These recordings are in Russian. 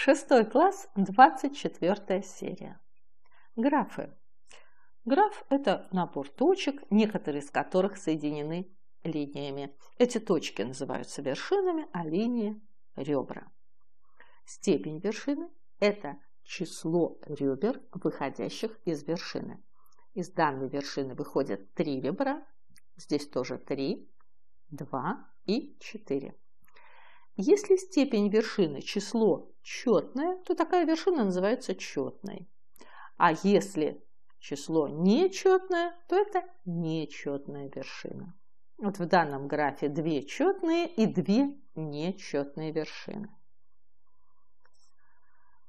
Шестой класс, 24 серия. Графы. Граф – это набор точек, некоторые из которых соединены линиями. Эти точки называются вершинами, а линии – ребра. Степень вершины – это число ребер, выходящих из вершины. Из данной вершины выходят три ребра, здесь тоже три, два и четыре. Если степень вершины число четное, то такая вершина называется четной. А если число нечетное, то это нечетная вершина. Вот в данном графе две четные и две нечетные вершины.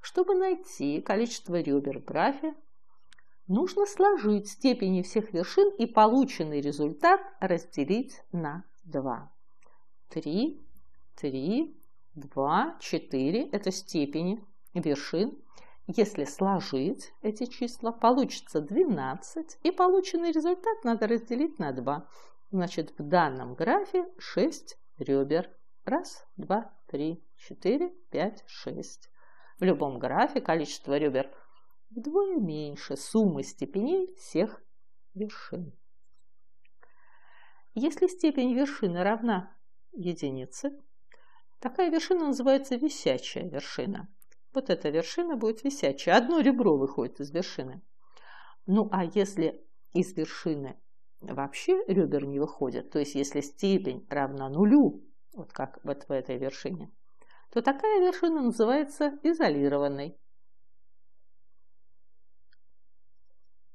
Чтобы найти количество ребер в графе, нужно сложить степени всех вершин и полученный результат разделить на 2. 3 3, 2, 4. Это степени вершин. Если сложить эти числа, получится 12, и полученный результат надо разделить на 2. Значит, в данном графе 6 ребер. Раз, два, три, четыре, пять, шесть. В любом графе количество ребер вдвое меньше суммы степеней всех вершин. Если степень вершины равна единице, Такая вершина называется висячая вершина. Вот эта вершина будет висячая. Одно ребро выходит из вершины. Ну а если из вершины вообще ребер не выходит, то есть если степень равна нулю, вот как вот в этой вершине, то такая вершина называется изолированной.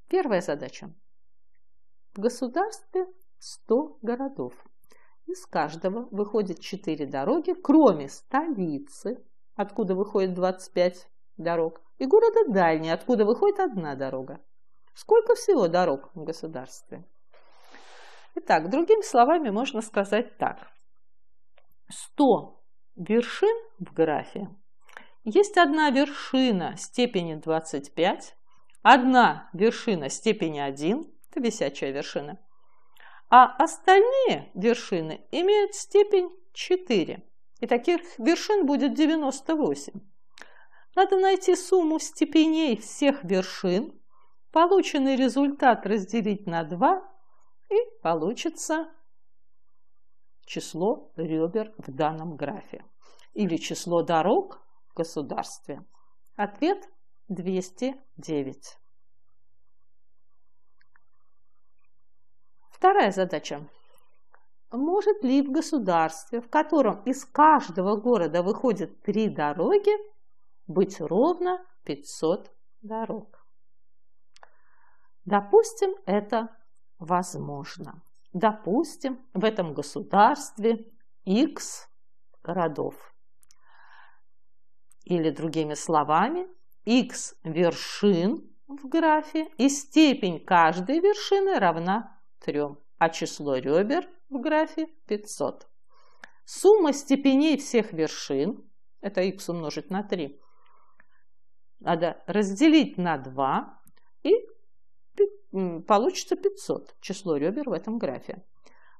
Первая задача. В государстве 100 городов. Из каждого выходит 4 дороги, кроме столицы, откуда выходит 25 дорог, и города Дальний, откуда выходит одна дорога. Сколько всего дорог в государстве? Итак, другими словами можно сказать так. 100 вершин в графе. Есть одна вершина степени 25, одна вершина степени 1, это висячая вершина, а остальные вершины имеют степень 4. И таких вершин будет 98. Надо найти сумму степеней всех вершин, полученный результат разделить на 2, и получится число ребер в данном графе или число дорог в государстве. Ответ 209. Вторая задача. Может ли в государстве, в котором из каждого города выходят три дороги, быть ровно 500 дорог? Допустим, это возможно. Допустим, в этом государстве X городов. Или другими словами, X вершин в графе, и степень каждой вершины равна 3, а число ребер в графе 500. Сумма степеней всех вершин, это x умножить на 3, надо разделить на 2, и получится 500, число ребер в этом графе.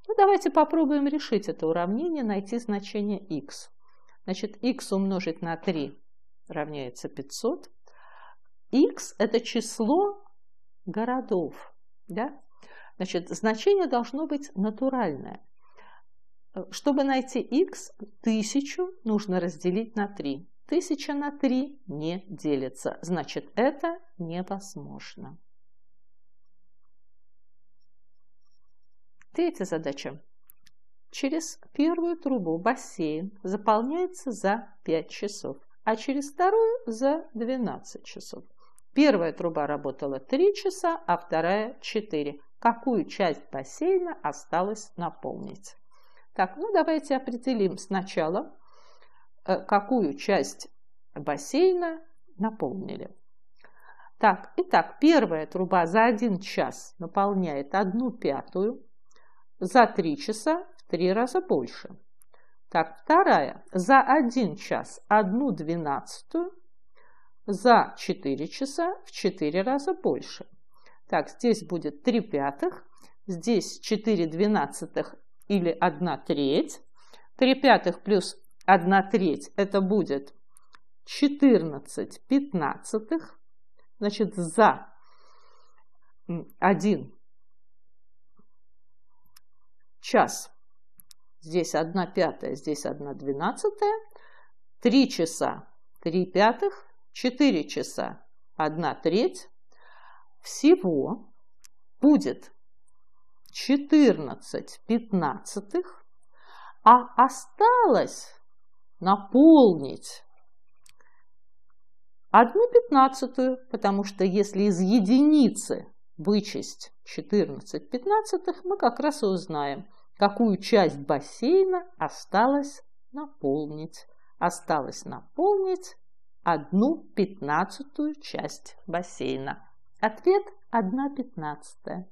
Ну, давайте попробуем решить это уравнение, найти значение x. Значит, x умножить на 3 равняется 500. x – это число городов. Да? Значит, значение должно быть натуральное. Э, чтобы найти x, тысячу нужно разделить на 3. Тысяча на 3 не делится. Значит, это невозможно. Третья задача. Через первую трубу бассейн заполняется за 5 часов, а через вторую за 12 часов. Первая труба работала 3 часа, а вторая 4 какую часть бассейна осталось наполнить. Так, ну давайте определим сначала, э, какую часть бассейна наполнили. Так, итак, первая труба за один час наполняет одну пятую, за три часа в три раза больше. Так, вторая за один час одну двенадцатую, за четыре часа в четыре раза больше. Так, здесь будет 3 пятых, здесь 4 двенадцатых или 1 треть. 3 пятых плюс 1 треть это будет 14 пятнадцатых. Значит, за 1 час. Здесь 1 пятая, здесь 1 двенадцатая. 3 часа 3 пятых, 4 часа 1 треть, всего будет 14 пятнадцатых, а осталось наполнить одну пятнадцатую, потому что если из единицы вычесть 14 пятнадцатых, мы как раз и узнаем, какую часть бассейна осталось наполнить. Осталось наполнить одну пятнадцатую часть бассейна. Ответ 1 пятнадцатая.